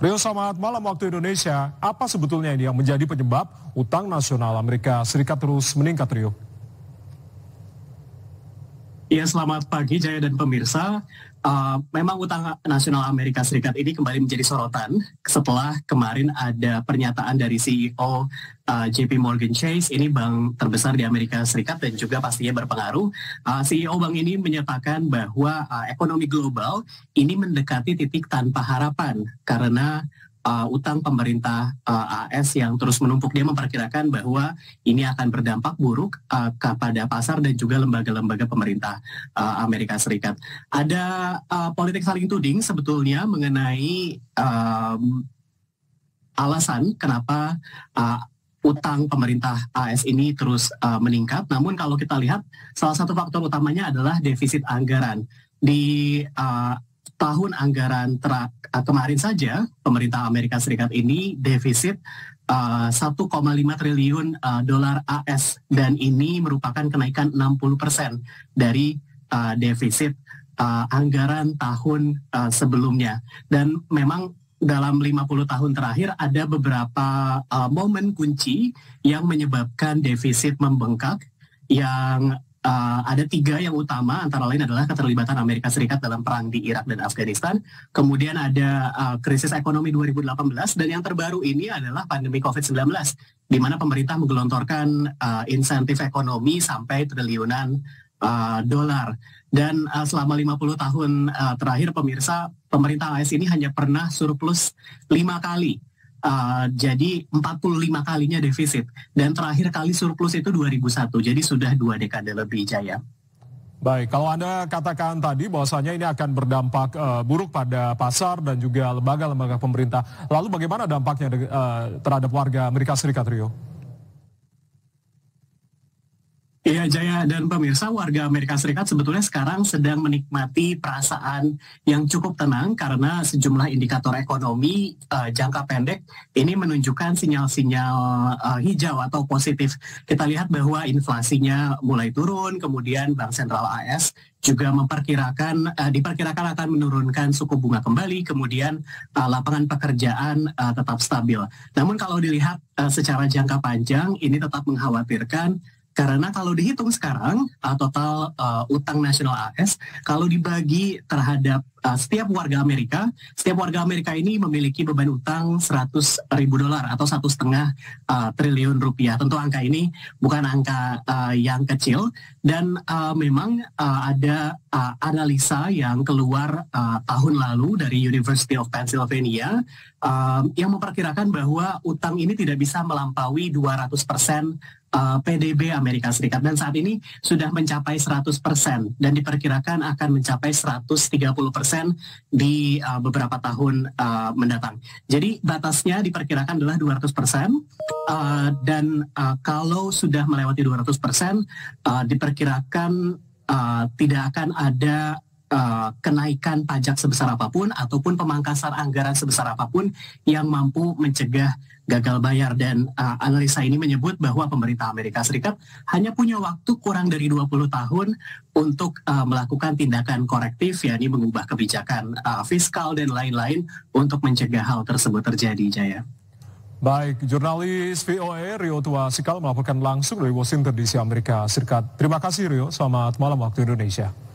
Rio selamat malam waktu Indonesia. Apa sebetulnya ini yang menjadi penyebab utang nasional Amerika Serikat terus meningkat Rio? Ya, selamat pagi Jaya dan pemirsa. Uh, memang utang nasional Amerika Serikat ini kembali menjadi sorotan setelah kemarin ada pernyataan dari CEO uh, eh, JP Morgan Chase, ini bank terbesar di Amerika Serikat dan juga pastinya berpengaruh. Uh, eh, CEO bank ini menyatakan bahwa uh, ekonomi global ini mendekati titik tanpa harapan karena uh, utang pemerintah uh, eh, AS yang terus menumpuk. Dia memperkirakan bahwa ini akan berdampak buruk uh, kepada pasar dan juga lembaga-lembaga pemerintah uh, Amerika Serikat. Ada uh, politik saling tuding sebetulnya mengenai um, alasan kenapa uh, utang pemerintah AS ini terus uh, meningkat. Namun kalau kita lihat salah satu faktor utamanya adalah defisit anggaran di uh, tahun anggaran eh, kemarin saja pemerintah Amerika Serikat ini defisit uh, eh, 1,5 triliun uh, dolar AS dan ini merupakan kenaikan 60 persen dari uh, defisit uh, anggaran tahun uh, sebelumnya dan memang dalam 50 tahun terakhir ada beberapa uh, momen kunci yang menyebabkan defisit membengkak yang uh, ada tiga yang utama, antara lain adalah keterlibatan Amerika Serikat dalam perang di Irak dan Afghanistan, kemudian ada uh, krisis ekonomi 2018, dan yang terbaru ini adalah pandemi COVID-19, di mana pemerintah menggelontorkan uh, insentif ekonomi sampai triliunan uh, dolar. Dan uh, selama 50 tahun uh, terakhir pemirsa, pemerintah AS ini hanya pernah surplus lima kali Uh, jadi 45 kalinya defisit dan terakhir kali surplus itu 2001. Jadi sudah dua dekade lebih jaya. Baik, kalau Anda katakan tadi bahwasanya ini akan berdampak uh, buruk pada pasar dan juga lembaga-lembaga pemerintah. Lalu bagaimana dampaknya uh, terhadap warga Amerika Serikat Rio? Iya Jaya dan pemirsa warga Amerika Serikat sebetulnya sekarang sedang menikmati perasaan yang cukup tenang karena sejumlah indikator ekonomi uh, jangka pendek ini menunjukkan sinyal-sinyal uh, hijau atau positif. Kita lihat bahwa inflasinya mulai turun, kemudian Bank Sentral AS juga memperkirakan uh, diperkirakan akan menurunkan suku bunga kembali kemudian uh, lapangan pekerjaan uh, tetap stabil. Namun kalau dilihat uh, secara jangka panjang ini tetap mengkhawatirkan karena kalau dihitung sekarang uh, total uh, utang nasional AS kalau dibagi terhadap Eh, setiap warga Amerika, setiap warga Amerika ini memiliki beban utang 100 ribu dolar atau satu setengah eh, triliun rupiah. Tentu angka ini bukan angka uh, yang kecil dan uh, memang uh, ada uh, analisa yang keluar uh, tahun lalu dari University of Pennsylvania uh, yang memperkirakan bahwa utang ini tidak bisa melampaui 200 persen PDB Amerika Serikat dan saat ini sudah mencapai 100 persen dan diperkirakan akan mencapai 130 persen di uh, beberapa tahun uh, mendatang. Jadi batasnya diperkirakan adalah 200 persen uh, dan uh, kalau sudah melewati 200 persen uh, diperkirakan uh, tidak akan ada Eh, kenaikan pajak sebesar apapun ataupun pemangkasan anggaran sebesar apapun yang mampu mencegah gagal bayar dan uh, analisa ini menyebut bahwa pemerintah Amerika Serikat hanya punya waktu kurang dari 20 tahun untuk uh, melakukan tindakan korektif yakni mengubah kebijakan uh, fiskal dan lain-lain untuk mencegah hal tersebut terjadi Jaya. Baik, jurnalis VOA Rio Tua Sikal melaporkan langsung dari Washington DC Amerika Serikat. Terima kasih Rio, selamat malam waktu Indonesia.